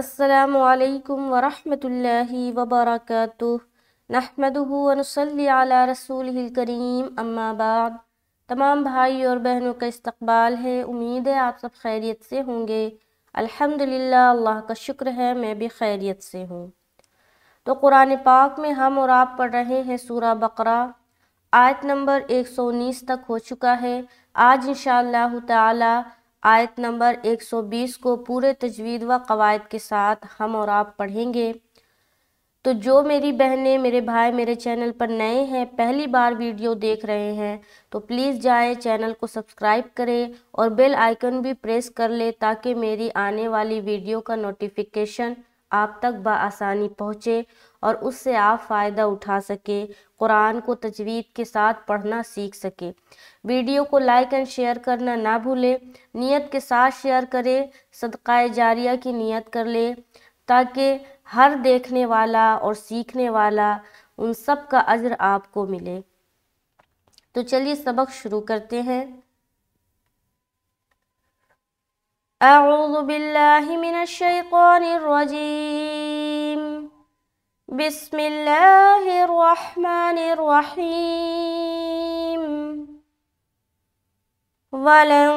असलकम वरहि वबरक नहमदनसली रसूल करीम अम्माबाद तमाम भाई और बहनों का इस्तबाल है उम्मीद है आप सब खैरियत से होंगे अल्हम्दुलिल्लाह अल्लाह का शुक्र है मैं भी खैरियत से हूँ तो कुरान पाक में हम और आप पढ़ रहे हैं सूरह बकरा आयत नंबर 119 तक हो चुका है आज इन ताला आयत नंबर 120 को पूरे तजवीद व कवायद के साथ हम और आप पढ़ेंगे तो जो मेरी बहनें मेरे भाई मेरे चैनल पर नए हैं पहली बार वीडियो देख रहे हैं तो प्लीज़ जाएं चैनल को सब्सक्राइब करें और बेल आइकन भी प्रेस कर ले ताकि मेरी आने वाली वीडियो का नोटिफिकेशन आप तक बसानी पहुँचे और उससे आप फ़ायदा उठा सके कुरान को तजवीद के साथ पढ़ना सीख सके वीडियो को लाइक एंड शेयर करना ना भूलें नियत के साथ शेयर करें सदक़ा जारिया की नियत कर लें ताकि हर देखने वाला और सीखने वाला उन सब का अजर आपको मिले तो चलिए सबक शुरू करते हैं أعوذ بالله من الشيطان الرجيم بسم الله الرحمن الرحيم ولن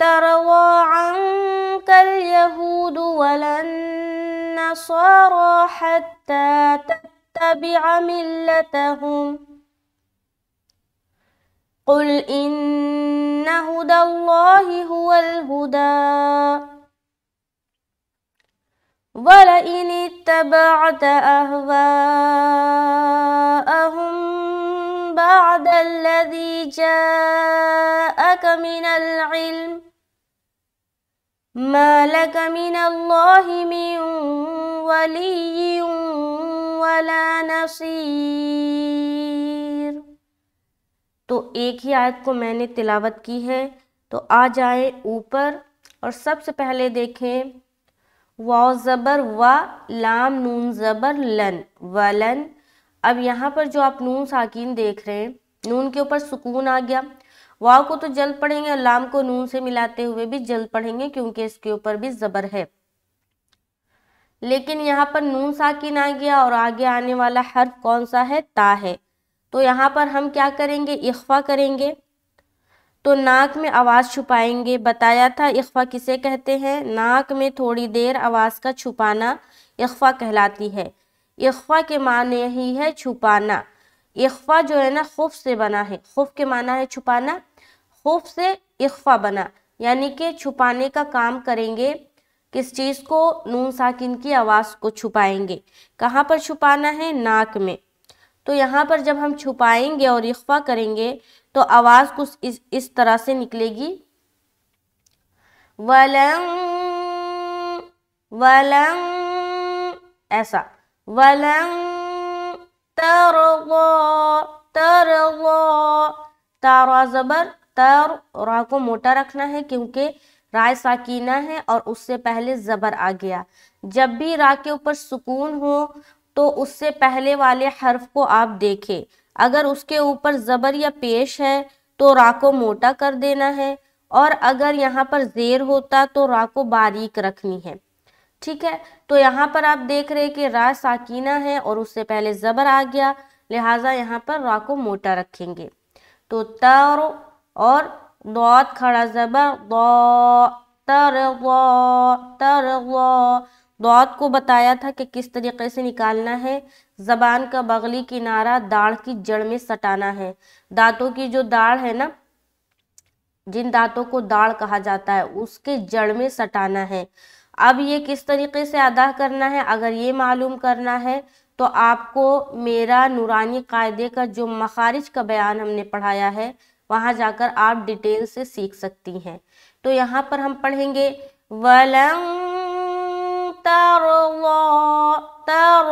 تروى عنك اليهود ولا النصارى حتى تتبع ملتهم قل إن هدى الله هو الهدى ولئن اتبعت أهواءهم بعد الذي جاءك من العلم ما لك من الله من ولي ولا نصير तो एक ही आयत को मैंने तिलावत की है तो आ जाए ऊपर और सबसे पहले देखें वाव ज़बर व लाम नून ज़बर लन वलन अब यहाँ पर जो आप नून साकिन देख रहे हैं नून के ऊपर सुकून आ गया वाव को तो जल्द पढ़ेंगे और लाम को नून से मिलाते हुए भी जल्द पढ़ेंगे क्योंकि इसके ऊपर भी ज़बर है लेकिन यहाँ पर नून साकिन आ गया और आगे आने वाला हर्फ कौन सा है ता है तो यहाँ पर हम क्या करेंगे इख्वा करेंगे तो नाक में आवाज़ छुपाएंगे बताया था इख्वा किसे कहते हैं नाक में थोड़ी देर आवाज़ का छुपाना इख्वा कहलाती है इख्वा के माने ही है छुपाना इख्वा जो है ना खुफ से बना है खुफ के माना है छुपाना खुफ से इख्वा बना यानी कि छुपाने का काम करेंगे किस चीज़ को नून साकिन की आवाज़ को छुपाएंगे कहाँ पर छुपाना है नाक में तो यहाँ पर जब हम छुपाएंगे और इख्फा करेंगे तो आवाज़ कुछ इस इस तरह से निकलेगी वलंग वलंग ऐसा वलंग तरगो तरगो तारा ज़बर तर रा को मोटा रखना है क्योंकि राय साकीना है और उससे पहले ज़बर आ गया जब भी रा के ऊपर सुकून हो तो उससे पहले वाले हर्फ को आप देखें अगर उसके ऊपर ज़बर या पेश है तो रा को मोटा कर देना है और अगर यहाँ पर जेर होता तो रा को बारीक रखनी है ठीक है तो यहाँ पर आप देख रहे हैं कि रा साकिना है और उससे पहले ज़बर आ गया लिहाजा यहाँ पर रा को मोटा रखेंगे तो तर और दौत खड़ा ज़बर दौ तर दौ तर दौ दौत को बताया था कि किस तरीके से निकालना है ज़बान का बगली किनारा दाढ़ की जड़ में सटाना है दांतों की जो दाढ़ है ना जिन दांतों को दाढ़ कहा जाता है उसके जड़ में सटाना है अब ये किस तरीके से अदा करना है अगर ये मालूम करना है तो आपको मेरा नूरानी कायदे का जो मखारिज का बयान हमने पढ़ाया है वहाँ जाकर आप डिटेल से सीख सकती हैं तो यहाँ पर हम पढ़ेंगे वलंग तर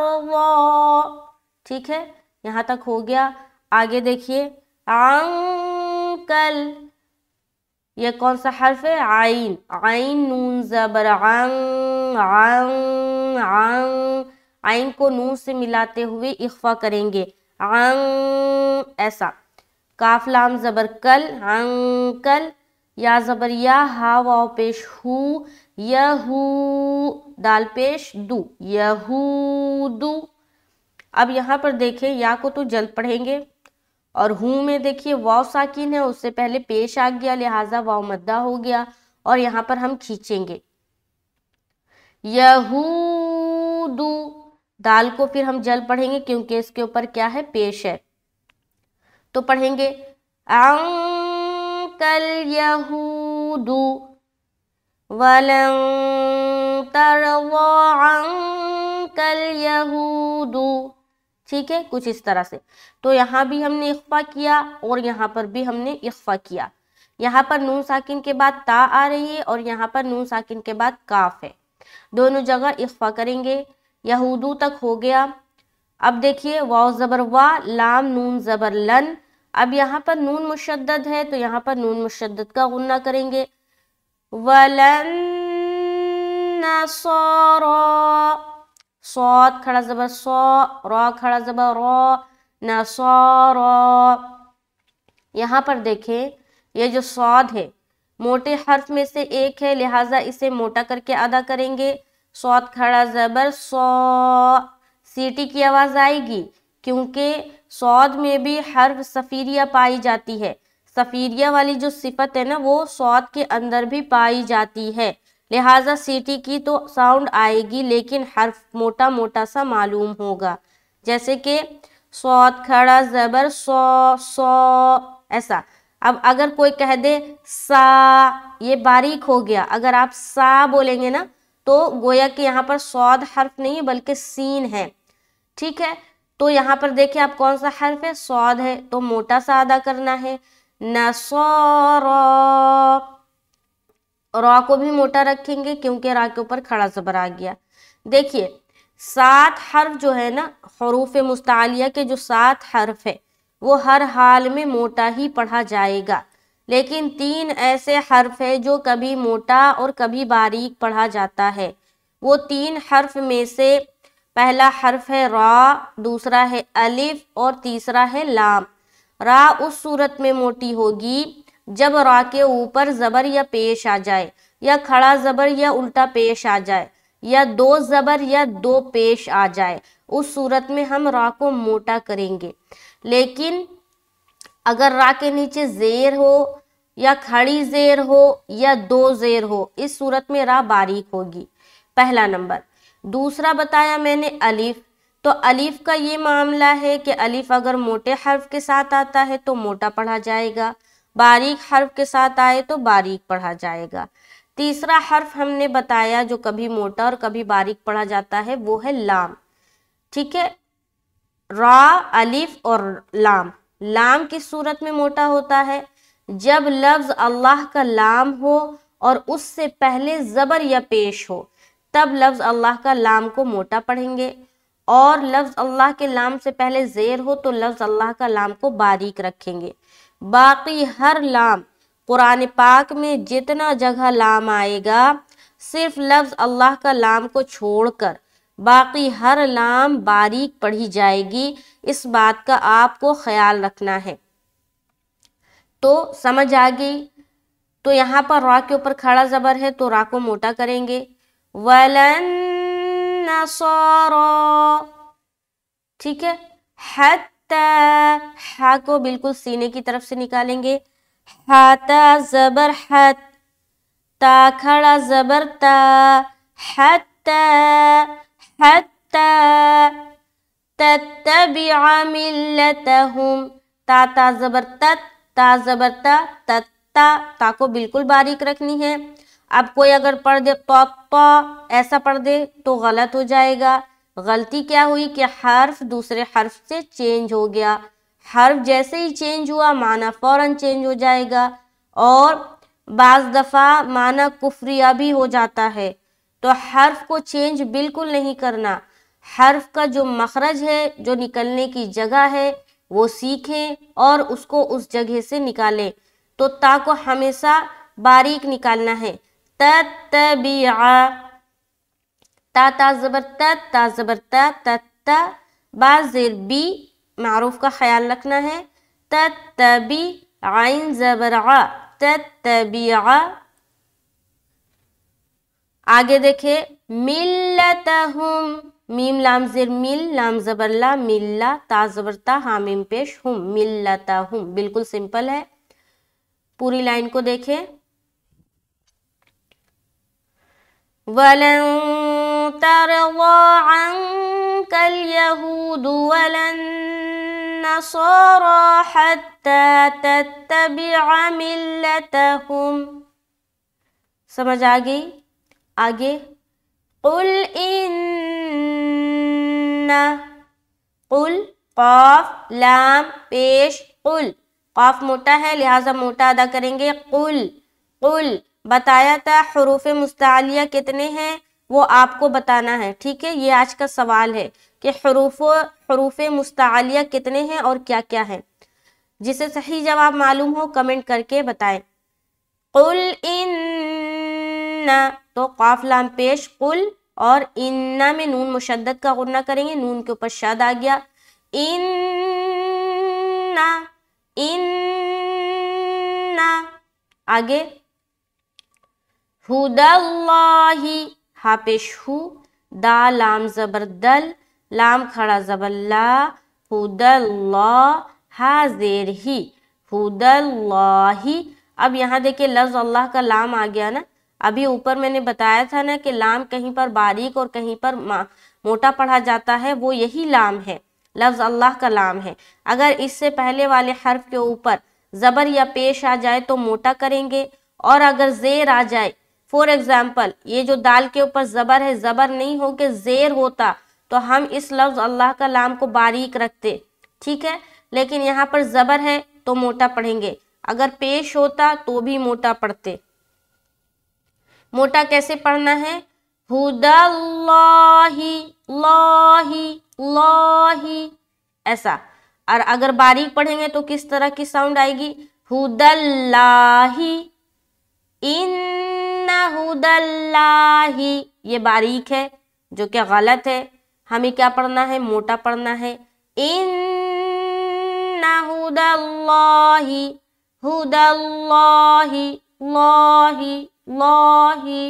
ठीक है यहाँ तक हो गया आगे देखिए अंकल ये कौन सा हर्फ है आइन आइन नून जबर आंग आइन को नून से मिलाते हुए इख्फा करेंगे आंग ऐसा काफ लाम जबर कल अंकल या जबरिया हा वाव पेश हु यहू दाल पेश दू यहूदू अब यहाँ पर देखें या को तो जल्द पढ़ेंगे और हु में देखिए वाव साकिन है उससे पहले पेश आ गया लिहाजा वाव मद्दा हो गया और यहाँ पर हम खींचेंगे यहूदू दाल को फिर हम जल पढ़ेंगे क्योंकि इसके ऊपर क्या है पेश है तो पढ़ेंगे आं كاليهود ولن ترضى عنك اليهود ठीक है कुछ इस तरह से तो यहाँ भी हमने इख्फा किया और यहाँ पर भी हमने इख्फा किया यहाँ पर नून साकिन के बाद ता आ रही है और यहाँ पर नून साकिन के बाद काफ है दोनों जगह इख्फा करेंगे यहूदू तक हो गया अब देखिए वाव ज़बर वा लाम नून ज़बर लन अब यहाँ पर नून मुशद है तो यहाँ पर नून मुशद का गुन्ना करेंगे वलन सौत खड़ा जबर सौ रो खड़ा जबर रो न यहाँ पर देखें ये जो सौद है मोटे हर्फ में से एक है लिहाजा इसे मोटा करके अदा करेंगे सौत खड़ा जबर सौ सीटी की आवाज़ आएगी क्योंकि सौद में भी हर्फ सफ़ीरिया पाई जाती है सफ़ीरिया वाली जो सिफत है ना वो सौद के अंदर भी पाई जाती है लिहाजा सीटी की तो साउंड आएगी लेकिन हर्फ मोटा मोटा सा मालूम होगा जैसे कि सौद खड़ा ज़बर सौ सौ ऐसा अब अगर कोई कह दे सा ये बारीक हो गया अगर आप सा बोलेंगे ना तो गोया कि यहाँ पर सौद हर्फ नहीं है बल्कि सीन है ठीक है तो यहाँ पर देखिए आप कौन सा हर्फ है सौद है तो मोटा सा अदा करना है न रॉ को भी मोटा रखेंगे क्योंकि रा के ऊपर खड़ा जबर आ गया देखिए सात हर्फ जो है ना हरूफ मुस्तालिया के जो सात हर्फ है वो हर हाल में मोटा ही पढ़ा जाएगा लेकिन तीन ऐसे हर्फ है जो कभी मोटा और कभी बारीक पढ़ा जाता है वो तीन हर्फ में से पहला हर्फ है रा दूसरा है अलिफ और तीसरा है लाम रा उस सूरत में मोटी होगी जब रा के ऊपर ज़बर या पेश आ जाए या खड़ा ज़बर या उल्टा पेश आ जाए या दो ज़बर या दो पेश आ जाए उस सूरत में हम रा को मोटा करेंगे लेकिन अगर रा के नीचे ज़ेर हो या खड़ी ज़ेर हो या दो ज़ेर हो इस सूरत में रा बारीक होगी पहला नंबर दूसरा बताया मैंने अलीफ तो अलीफ का ये मामला है कि अलीफ अगर मोटे हर्फ के साथ आता है तो मोटा पढ़ा जाएगा बारीक हर्फ के साथ आए तो बारीक पढ़ा जाएगा तीसरा हर्फ हमने बताया जो कभी मोटा और कभी बारीक पढ़ा जाता है वो है लाम ठीक है रा अलीफ और लाम लाम किस सूरत में मोटा होता है जब लफ्ज़ अल्लाह का लाम हो और उससे पहले ज़बर या पेश हो तब लफ्ज़ अल्लाह का लाम को मोटा पढ़ेंगे और लफ्ज़ अल्लाह के लाम से पहले ज़ेर हो तो लफ्ज़ अल्लाह का लाम को बारीक रखेंगे बाकी हर लाम कुरान पाक में जितना जगह लाम आएगा सिर्फ लफ्ज़ अल्लाह का लाम को छोड़कर बाकी हर लाम बारीक पढ़ी जाएगी इस बात का आपको ख्याल रखना है तो समझ आ गई तो यहाँ पर रा के ऊपर खड़ा ज़बर है तो रा को मोटा करेंगे वलन नसारा ठीक है हा को बिल्कुल सीने की तरफ से निकालेंगे हाता जबर हत ता खड़ा जबर ता हत्ता हत्ता ता ता जबर तत ता जबर ता तत्ता ता को बिल्कुल बारीक रखनी है अब कोई अगर पढ़ दे तो प ऐसा पढ़ दे तो गलत हो जाएगा गलती क्या हुई कि हर्फ दूसरे हर्फ से चेंज हो गया हर्फ जैसे ही चेंज हुआ माना फ़ौरन चेंज हो जाएगा और बाज़ दफ़ा माना कुफरिया भी हो जाता है तो हर्फ को चेंज बिल्कुल नहीं करना हर्फ का जो मखरज है जो निकलने की जगह है वो सीखें और उसको उस जगह से निकालें तो ता को हमेशा बारीक निकालना है तत्तबिआ ता ता ज़बर त बी मरूफ का ख्याल रखना है तत्तबी आइन ज़बर आ तत्तबिआ आगे देखे मिल्लतहुम मीम लाम जिर मिल लाम जबरला मिल्ला ता जबरता हामीम पेश हम मिल्लता हम बिल्कुल सिंपल है पूरी लाइन को देखें ولن ترضى عنك اليهود ولا النصارى حتى تتبع ملتهم سمج آگے آگے قل إن قل قاف لام پیش قل قاف موٹا ہے لہذا موٹا ادا کریں گے قل قل बताया था हरूफ मुस्तालिया कितने हैं वो आपको बताना है ठीक है ये आज का सवाल है कि हरूफ हरूफ मुस्तालिया कितने हैं और क्या क्या है जिसे सही जवाब मालूम हो कमेंट करके बताएं कुल इन्ना तो काफलाम पेश कुल और इन्ना में नून मुशद्दत का गुना करेंगे नून के ऊपर शद आ गया इन्ना इन्ना आगे हुदल्लाही हा पेश हु दा लाम ज़बरदल लाम खड़ा ज़बल्ला हुदल्ला हा जेर ही हुदल्लाही अब यहाँ देखिए लफ्ज़ अल्लाह का लाम आ गया ना अभी ऊपर मैंने बताया था ना कि लाम कहीं पर बारीक और कहीं पर मोटा पढ़ा जाता है वो यही लाम है लफ्ज़ अल्लाह का लाम है अगर इससे पहले वाले हर्फ के ऊपर ज़बर या पेश आ जाए तो मोटा करेंगे और अगर जेर आ जाए फॉर एग्जाम्पल ये जो दाल के ऊपर जबर है जबर नहीं हो के जेर होता तो हम इस लफ्ज अल्लाह का लाम को बारीक रखते ठीक है लेकिन यहाँ पर जबर है तो मोटा पढ़ेंगे अगर पेश होता तो भी मोटा पढ़ते मोटा कैसे पढ़ना है हुदल्लाही लाही लाही ऐसा और अगर बारीक पढ़ेंगे तो किस तरह की साउंड आएगी हुदल्लाही इन हुदल्लाही ये बारीक है जो कि गलत है हमें क्या पढ़ना है मोटा पढ़ना है इन हुदल्लाही हुदल्लाही लाही लाही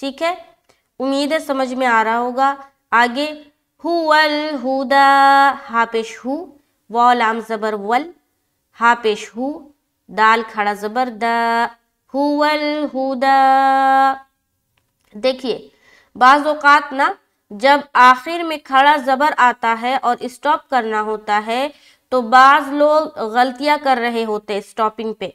ठीक है उम्मीद है समझ में आ रहा होगा आगे हुल हुदा हापेश हु वाम जबर वल हापेश हु दाल खड़ा जबर द हुवल हुदा देखिए बाजात ना जब आखिर में खड़ा ज़बर आता है और स्टॉप करना होता है तो बाज़ लोग गलतियां कर रहे होते स्टॉपिंग पे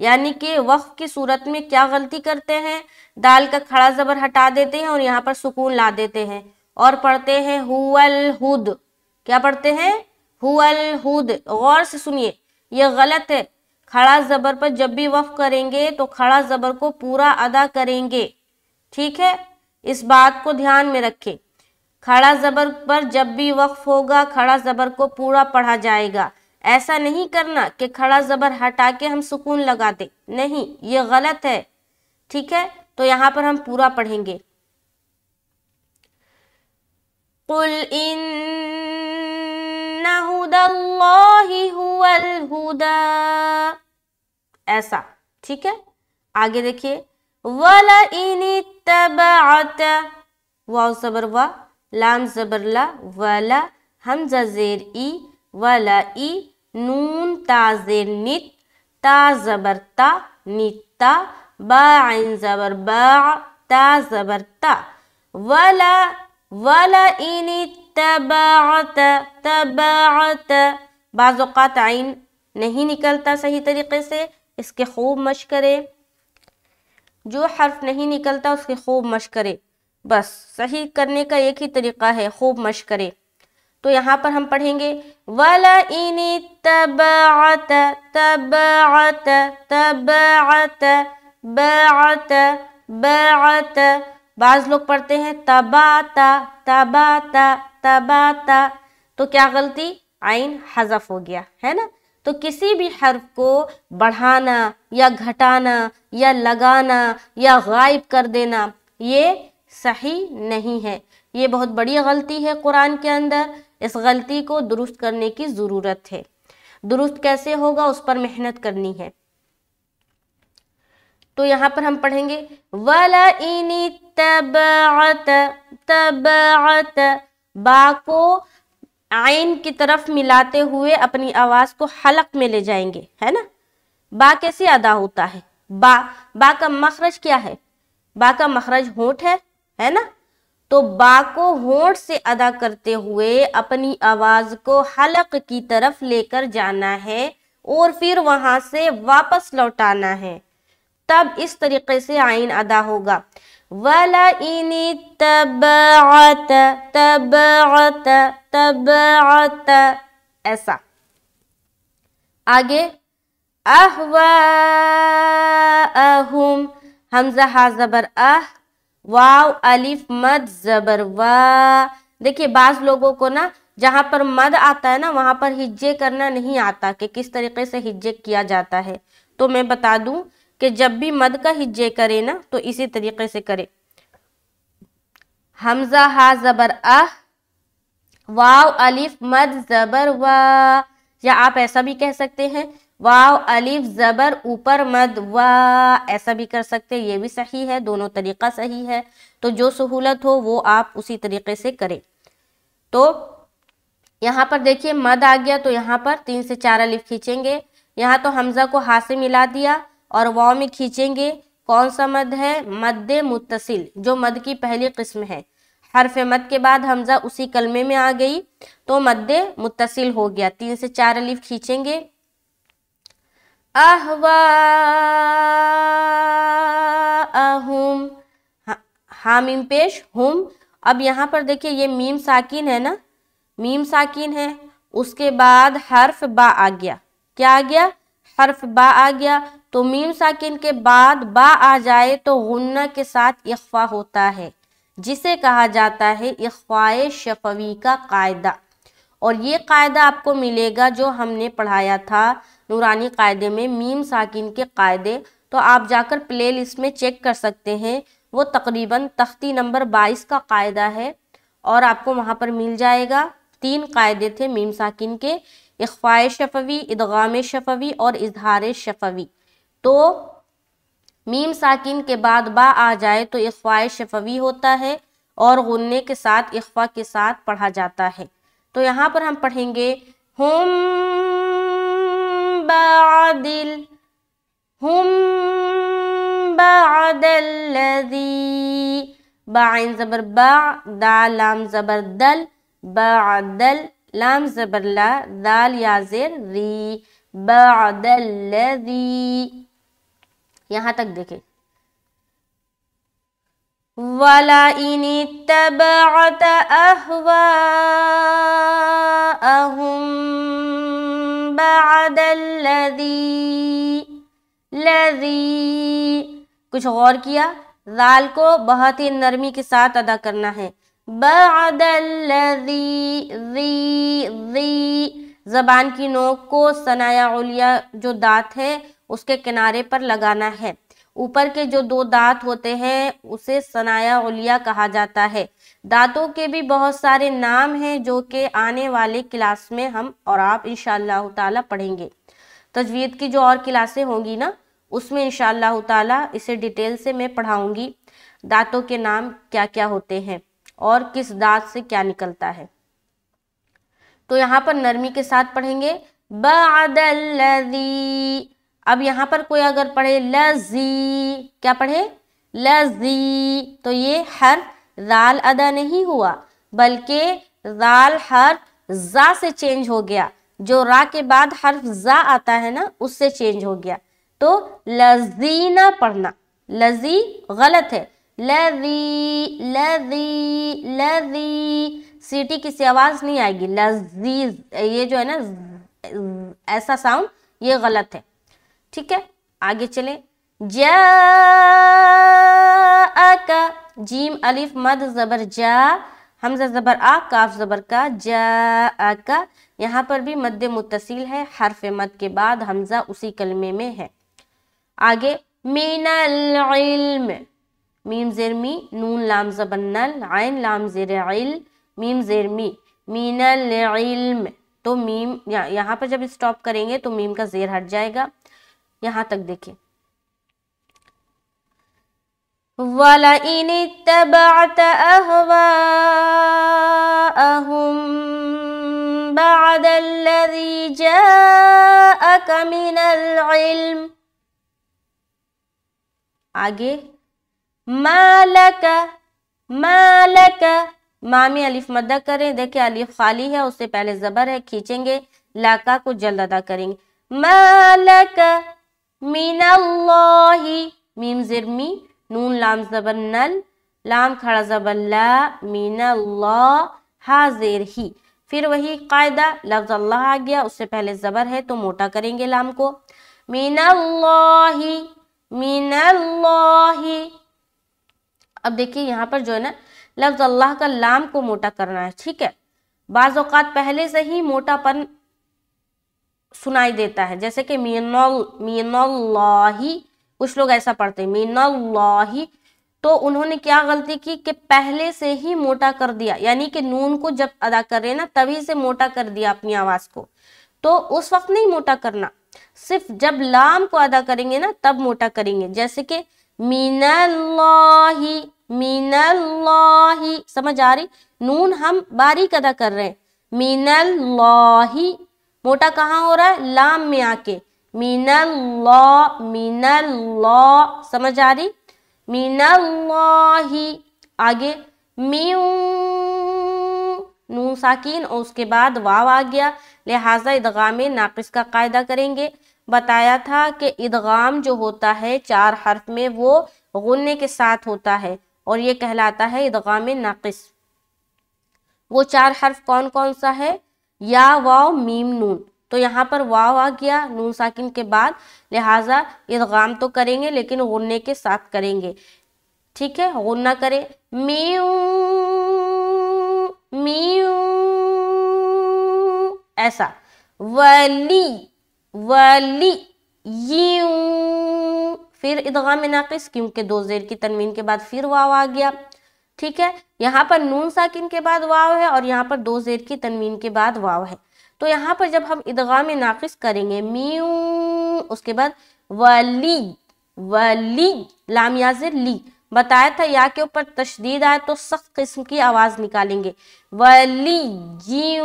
यानी कि वक्फ की सूरत में क्या गलती करते हैं दाल का खड़ा ज़बर हटा देते हैं और यहाँ पर सुकून ला देते हैं और पढ़ते हैं हुवल हुद क्या पढ़ते हैं हुवल हुद गौर से सुनिए यह गलत है खड़ा ज़बर पर जब भी वफ करेंगे तो खड़ा ज़बर को पूरा अदा करेंगे ठीक है इस बात को ध्यान में रखें खड़ा ज़बर पर जब भी वक्फ होगा खड़ा ज़बर को पूरा पढ़ा जाएगा ऐसा नहीं करना कि खड़ा ज़बर हटा के हम सुकून लगा दें नहीं ये गलत है ठीक है तो यहाँ पर हम पूरा पढ़ेंगे कुल इन इन्ना हुदा ऐसा ठीक है आगे देखिए वला इनी तबात वाव सबर वा लाम जबर ला वला हमजा जेर ई वला ई नून ताजेर नित ता जबर ता निता बा जबर बा ता जबर ता वला वला इनी तबाता तबाता बाज़ात आइन नहीं निकलता सही तरीके से इसके खूब मश करें जो हर्फ नहीं निकलता उसके खूब मश करें बस सही करने का एक ही तरीका है खूब मश करें तो यहाँ पर हम पढ़ेंगे वला इनी तबाता तबाता तबाता बात बात बाज लोग पढ़ते हैं तबाता तबाता तबा तो क्या गलती आइन हजफ हो गया है ना तो किसी भी हर्फ को बढ़ाना या घटाना या लगाना या गायब कर देना ये सही नहीं है ये बहुत बड़ी गलती है कुरान के अंदर इस गलती को दुरुस्त करने की ज़रूरत है दुरुस्त कैसे होगा उस पर मेहनत करनी है तो यहाँ पर हम पढ़ेंगे वाला इनी तबात तबात बा को आइन की तरफ मिलाते हुए अपनी आवाज को हलक में ले जाएंगे है ना बा कैसे अदा होता है बा बा का मखरज क्या है बा का मखरज होठ है है ना तो बा को होठ से अदा करते हुए अपनी आवाज को हलक की तरफ लेकर जाना है और फिर वहां से वापस लौटाना है तब इस तरीके से आइन अदा होगा ولئن तबअत तबअत तबअत ऐसा आगे अहवाहुम हमजा हा जबर अह वाव अलिफ मद जबर वा देखिए बाज लोगों को ना जहाँ पर मद आता है ना वहाँ पर हिज्जे करना नहीं आता कि किस तरीके से हिज्जे किया जाता है तो मैं बता दूं कि जब भी मद का हिज्जे करे ना तो इसी तरीके से करे हमजा हा ज़बर आह वाव अलिफ मद ज़बर वा या आप ऐसा भी कह सकते हैं वाव अलिफ ज़बर ऊपर मद वा ऐसा भी कर सकते हैं ये भी सही है दोनों तरीक़ा सही है तो जो सहूलत हो वो आप उसी तरीके से करें तो यहाँ पर देखिए मद आ गया तो यहाँ पर तीन से चार अलिफ खींचेंगे यहाँ तो हमज़ा को हा से मिला दिया और वाव में खींचेंगे कौन सा मद है मद मुतसिल जो मद की पहली किस्म है हरफ मद के बाद हमजा उसी कलमे में आ गई तो मद मुतसिल हो गया तीन से चार अलिफ खींचेंगे अहवाहुम हामिम पेश हुम अब यहाँ पर देखिए ये मीम साकिन है ना मीम साकिन है उसके बाद हर्फ बा आ गया क्या आ गया हर्फ बा आ गया तो मीम साकिन के बाद बा आ जाए तो गुन्ना के साथ इख्फा होता है जिसे कहा जाता है इख्वाए शफवी का कायदा और ये कायदा आपको मिलेगा जो हमने पढ़ाया था नूरानी कायदे में मीम साकिन के कायदे तो आप जाकर प्ले लिस्ट में चेक कर सकते हैं वो तकरीबन तख्ती नंबर 22 का कायदा है और आपको वहाँ पर मिल जाएगा तीन कायदे थे मीम साकिन के इख्फाए शफवी इदगाम शफवी और इजहार शफवी तो मीम साकिन के बाद बा आ जाए तो इख्वा शफवी होता है और गुन्ने के साथ इख्वा के साथ पढ़ा जाता है तो यहाँ पर हम पढ़ेंगे हम बादिल हम बादल्लदी बाइन ज़बर बा लाम ज़बर दल बादल लाम ज़बर ला दाल याजेर री बादल्लदी यहां तक देखे वाला इनी तब अहवा कुछ गौर किया दाल को बहुत ही नरमी के साथ अदा करना है बदल्लदी जबान की नोक को सनाया उलिया जो दांत है उसके किनारे पर लगाना है ऊपर के जो दो दांत होते हैं उसे सनाया उलिया कहा जाता है दांतों के भी बहुत सारे नाम हैं जो कि आने वाले क्लास में हम और आप इनशाला ताला पढ़ेंगे तजवीद की जो और क्लासें होंगी ना उसमें इनशाला ताला इसे डिटेल से मैं पढ़ाऊंगी दांतों के नाम क्या क्या होते हैं और किस दांत से क्या निकलता है तो यहाँ पर नरमी के साथ पढ़ेंगे बदल अब यहाँ पर कोई अगर पढ़े लजी क्या पढ़े लजी तो ये हर राल अदा नहीं हुआ बल्कि राल हर जा से चेंज हो गया जो रा के बाद हर्फ जा आता है ना उससे चेंज हो गया तो लजीना पढ़ना लजी गलत है लजी लजी लजी सीटी किसी आवाज़ नहीं आएगी लजीज ये जो है ना ऐसा साउंड ये गलत है ठीक है आगे चले जा का जीम अलिफ मद जबर जा हमजा जबर आ काफ जबर का जा का यहाँ पर भी मद मुतसिल है हरफ मद के बाद हमजा उसी कलमे में है आगे मीनल इल्म मीम जेर मी नून लाम जबर नल आयन लाम जेर इल मीम जेर मी मीनल इल्म तो मीम यहाँ पर जब स्टॉप करेंगे तो मीम का जेर हट जाएगा यहां तक देखिए بعد الذي جاءك من العلم आगे मालक मालक मामी अलिफ मद्दा करें देखिए अलिफ खाली है उससे पहले जबर है खींचेंगे लाका को जल्द अदा करेंगे मालक मिनल्लाहि मीम जिरमी नून लाम जबर नल लाम खड़ा जबर ला मिनल्लाहा हाजिर ही फिर वही कायदा लफ्ज अल्लाह आ गया उससे पहले जबर है तो मोटा करेंगे लाम को मिनल्लाहि मिनल्लाहि अब देखिए यहाँ पर जो है ना लफ्ज अल्लाह का लाम को मोटा करना है ठीक है बाज़ बाज़ात पहले से ही मोटापन सुनाई देता है जैसे कि मीन मीनल्लाही कुछ लोग ऐसा पढ़ते हैं लाही तो उन्होंने क्या गलती की कि पहले से ही मोटा कर दिया यानी कि नून को जब अदा कर रहे हैं ना तभी से मोटा कर दिया अपनी आवाज को तो उस वक्त नहीं मोटा करना सिर्फ जब लाम को अदा करेंगे ना तब मोटा करेंगे जैसे कि मीनल्लाही मीनल्लाही समझ आ रही नून हम बारीक अदा कर रहे हैं मीनल्लाही मोटा कहाँ हो रहा है लाम में आके मीनल लॉ मीनल लॉ समझ आ रही मीनल लॉ ही आगे नून साकिन और उसके बाद वाव आ गया लिहाजा इदगाम नाकिस का कायदा करेंगे बताया था कि इदगाम जो होता है चार हर्फ में वो गुन्ने के साथ होता है और ये कहलाता है इदगाम नाकिस वो चार हर्फ कौन कौन सा है या वाव मीम नून तो यहाँ पर वाव आ गया नून साकिन के बाद लिहाजा इदगाम तो करेंगे लेकिन गुन्ने के साथ करेंगे ठीक है गुन्ना करें मीऊ ऐसा वली वली यू फिर इदगाम नाकिस क्योंकि दो जेर की तनवीन के बाद फिर वाव आ गया ठीक है यहाँ पर नून साकिन के बाद वाव है और यहाँ पर दो जेर की तनवीन के बाद वाव है तो यहाँ पर जब हम ईदगाह में नाकिस करेंगे म्यू उसके बाद वली वली लामियाजिर ली बताया था या के ऊपर तशदीद आए तो सख्त किस्म की आवाज़ निकालेंगे वली जी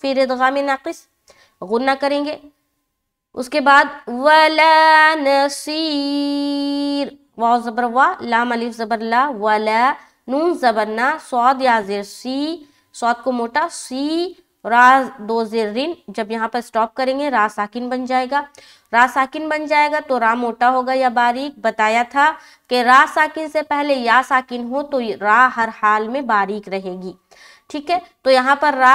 फिर ईदगाह में नाकिस गुना करेंगे उसके बाद वला नसीर वाव ज़बर वा लाम अलिफ ज़बर ला वला नून ज़बर ना स्वाद या जेर सी स्वाद को मोटा सी रा दो जेर रिन जब यहाँ पर स्टॉप करेंगे रा साकिन बन जाएगा रा साकिन बन जाएगा तो रा मोटा होगा या बारीक बताया था कि रा साकिन से पहले या साकिन हो तो रा हर हाल में बारीक रहेगी ठीक है तो यहाँ पर रा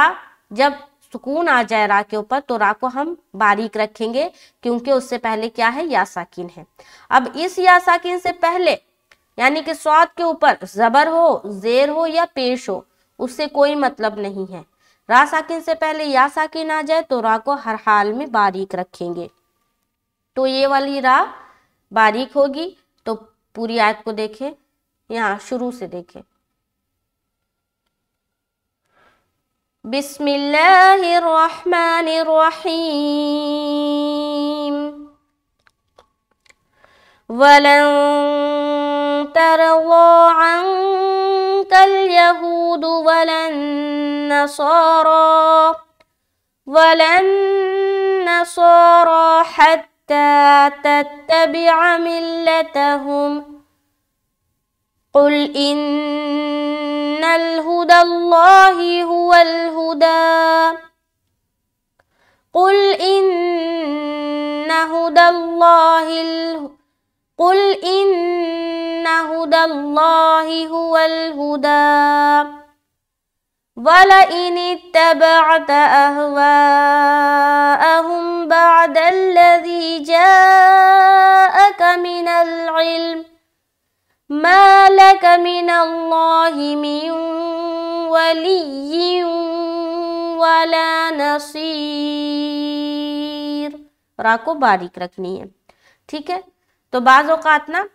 जब सुकून आ जाए रा के ऊपर तो रा को हम बारीक रखेंगे क्योंकि उससे पहले क्या है या साकिन है अब इस या साकिन से पहले यानी कि स्वाद के ऊपर जबर हो जेर हो या पेश हो उससे कोई मतलब नहीं है रा साकिन से पहले या साकिन आ जाए तो रा को हर हाल में बारीक रखेंगे तो ये वाली रा बारीक होगी तो पूरी आयत को देखें यहाँ शुरू से देखें بسم الله الرحمن الرحيم ولن ترضى عنك اليهود ولا النصارى ولا النصارى حتى تتبع ملتهم قل إن الهدى الله هو الهدى قل إن هدى الله قل إن هدى الله هو الهدى ولئن اتبعت أهواءهم بعد الذي جاءك من العلم ما को बारीक रखनी है ठीक है तो बाज़ अवत ना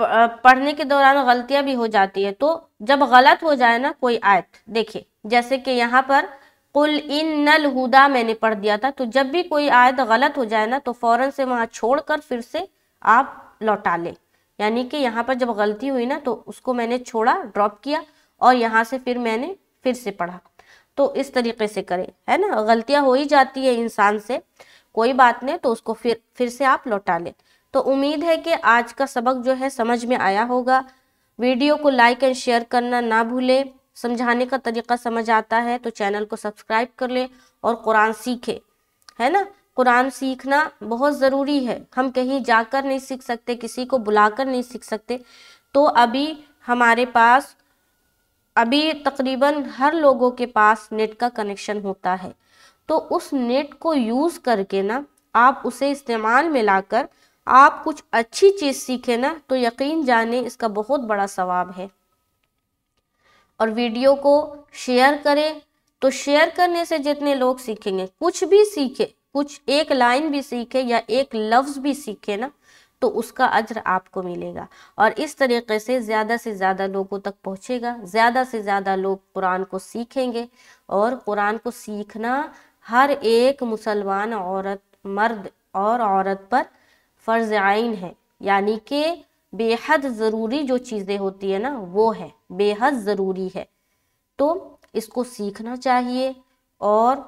पढ़ने के दौरान गलतियां भी हो जाती है तो जब गलत हो जाए ना कोई आयत देखे जैसे कि यहाँ पर कुल इन नल हुदा मैंने पढ़ दिया था तो जब भी कोई आयत गलत हो जाए ना तो फौरन से वहाँ छोड़कर फिर से आप लौटा लें यानी कि यहाँ पर जब गलती हुई ना तो उसको मैंने छोड़ा ड्रॉप किया और यहाँ से फिर मैंने फिर से पढ़ा तो इस तरीके से करें है ना गलतियाँ हो ही जाती है इंसान से कोई बात नहीं तो उसको फिर फिर से आप लौटा लें तो उम्मीद है कि आज का सबक जो है समझ में आया होगा वीडियो को लाइक एंड शेयर करना ना भूलें समझाने का तरीका समझ आता है तो चैनल को सब्सक्राइब कर लें और कुरान सीखें है ना कुरान सीखना बहुत ज़रूरी है हम कहीं जाकर नहीं सीख सकते किसी को बुलाकर नहीं सीख सकते तो अभी हमारे पास अभी तकरीबन हर लोगों के पास नेट का कनेक्शन होता है तो उस नेट को यूज़ करके ना आप उसे इस्तेमाल में लाकर आप कुछ अच्छी चीज़ सीखे ना तो यकीन जाने इसका बहुत बड़ा सवाब है और वीडियो को शेयर करें तो शेयर करने से जितने लोग सीखेंगे कुछ भी सीखे कुछ एक लाइन भी सीखे या एक लफ्ज़ भी सीखे ना तो उसका अज्र आपको मिलेगा और इस तरीके से ज़्यादा से ज़्यादा लोगों तक पहुँचेगा ज़्यादा से ज़्यादा लोग कुरान को सीखेंगे और कुरान को सीखना हर एक मुसलमान औरत मर्द और औरत पर फ़र्ज आइन है यानी कि बेहद ज़रूरी जो चीज़ें होती है ना वो है बेहद ज़रूरी है तो इसको सीखना चाहिए और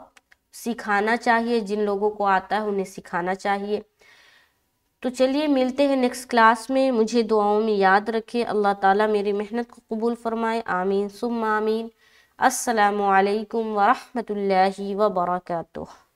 सिखाना चाहिए जिन लोगों को आता है उन्हें सिखाना चाहिए तो चलिए मिलते हैं नेक्स्ट क्लास में मुझे दुआओं में याद रखें अल्लाह ताला मेरी मेहनत को कबूल फरमाए आमीन सुम आमीन असलकम वरहमल वर्का